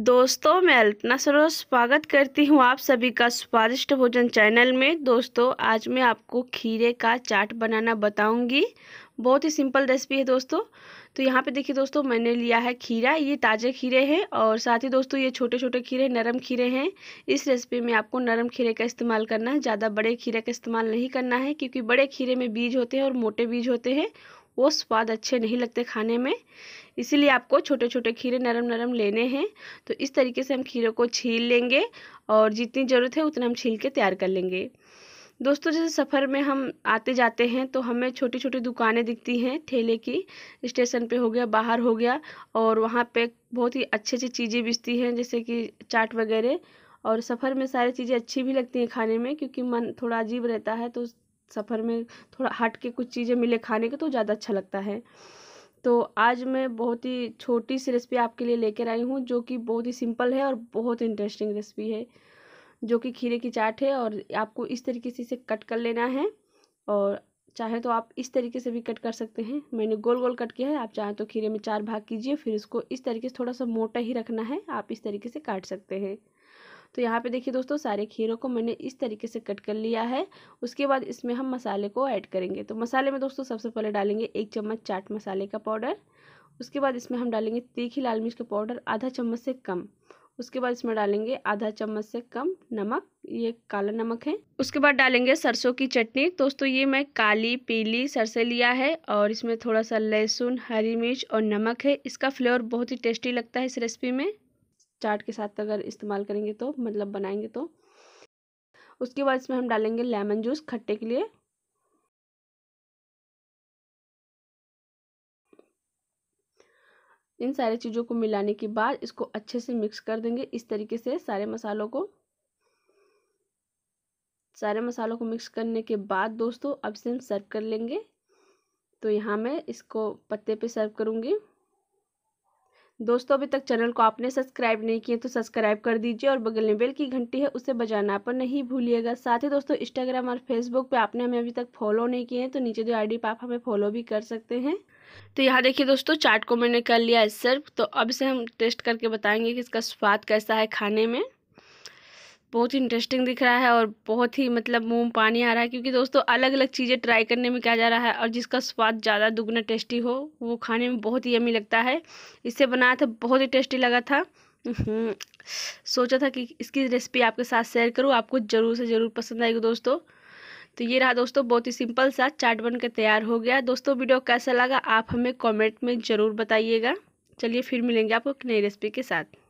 दोस्तों मैं अल्पना सरोज स्वागत करती हूँ आप सभी का स्वादिष्ट भोजन चैनल में दोस्तों आज मैं आपको खीरे का चाट बनाना बताऊंगी बहुत ही सिंपल रेसिपी है दोस्तों तो यहाँ पे देखिए दोस्तों मैंने लिया है खीरा ये ताज़े खीरे हैं और साथ ही दोस्तों ये छोटे छोटे खीरे नरम खीरे हैं इस रेसिपी में आपको नरम खीरे का इस्तेमाल करना है ज़्यादा बड़े खीरे का इस्तेमाल नहीं करना है क्योंकि बड़े खीरे में बीज होते हैं और मोटे बीज होते हैं वो स्वाद अच्छे नहीं लगते खाने में इसीलिए आपको छोटे छोटे खीरे नरम नरम लेने हैं तो इस तरीके से हम खीरों को छील लेंगे और जितनी ज़रूरत है उतना हम छील के तैयार कर लेंगे दोस्तों जैसे सफ़र में हम आते जाते हैं तो हमें छोटी छोटी दुकानें दिखती हैं ठेले की स्टेशन पे हो गया बाहर हो गया और वहाँ पे बहुत ही अच्छी अच्छी चीज़ें बिजती हैं जैसे कि चाट वगैरह और सफ़र में सारी चीज़ें अच्छी भी लगती हैं खाने में क्योंकि मन थोड़ा अजीब रहता है तो सफ़र में थोड़ा हट के कुछ चीज़ें मिले खाने के तो ज़्यादा अच्छा लगता है तो आज मैं बहुत ही छोटी सी रेसिपी आपके लिए लेकर आई हूँ जो कि बहुत ही सिंपल है और बहुत इंटरेस्टिंग रेसिपी है जो कि खीरे की चाट है और आपको इस तरीके से इसे कट कर लेना है और चाहे तो आप इस तरीके से भी कट कर सकते हैं मैंने गोल गोल कट किया है आप चाहें तो खीरे में चार भाग कीजिए फिर इसको इस तरीके से थोड़ा सा मोटा ही रखना है आप इस तरीके से काट सकते हैं तो यहाँ पे देखिए दोस्तों सारे खीरों को मैंने इस तरीके से कट कर लिया है उसके बाद इसमें हम मसाले को ऐड करेंगे तो मसाले में दोस्तों सबसे पहले डालेंगे एक चम्मच चाट मसाले का पाउडर उसके बाद इसमें हम डालेंगे तीखी लाल मिर्च का पाउडर आधा चम्मच से कम उसके बाद इसमें डालेंगे आधा चम्मच से कम नमक ये काला नमक है उसके बाद डालेंगे सरसों की चटनी दोस्तों ये मैं काली पीली सरसे लिया है और इसमें थोड़ा सा लहसुन हरी मिर्च और नमक है इसका फ्लेवर बहुत ही टेस्टी लगता है इस रेसिपी में चाट के साथ अगर इस्तेमाल करेंगे तो मतलब बनाएंगे तो उसके बाद इसमें हम डालेंगे लेमन जूस खट्टे के लिए इन सारी चीज़ों को मिलाने के बाद इसको अच्छे से मिक्स कर देंगे इस तरीके से सारे मसालों को सारे मसालों को मिक्स करने के बाद दोस्तों अब से हम सर्व कर लेंगे तो यहाँ मैं इसको पत्ते पे सर्व करूँगी दोस्तों अभी तक चैनल को आपने सब्सक्राइब नहीं किया तो सब्सक्राइब कर दीजिए और बगल में बेल की घंटी है उसे बजाना पर नहीं भूलिएगा साथ ही दोस्तों इंस्टाग्राम और फेसबुक पे आपने हमें अभी तक फॉलो नहीं किए हैं तो नीचे जो आईडी पर आप हमें फॉलो भी कर सकते हैं तो यहाँ देखिए दोस्तों चाट को मैंने कर लिया है सर्व तो अब से हम टेस्ट करके बताएंगे कि इसका स्वाद कैसा है खाने में बहुत ही इंटरेस्टिंग दिख रहा है और बहुत ही मतलब मुंह पानी आ रहा है क्योंकि दोस्तों अलग अलग चीज़ें ट्राई करने में क्या जा रहा है और जिसका स्वाद ज़्यादा दुगना टेस्टी हो वो खाने में बहुत ही यमी लगता है इससे बनाया था बहुत ही टेस्टी लगा था हम्म, सोचा था कि इसकी रेसिपी आपके साथ शेयर करूँ आपको ज़रूर से ज़रूर पसंद आएगी दोस्तों तो ये रहा दोस्तों बहुत ही सिंपल सा चाट बन तैयार हो गया दोस्तों वीडियो कैसा लगा आप हमें कॉमेंट में ज़रूर बताइएगा चलिए फिर मिलेंगे आपको नई रेसिपी के साथ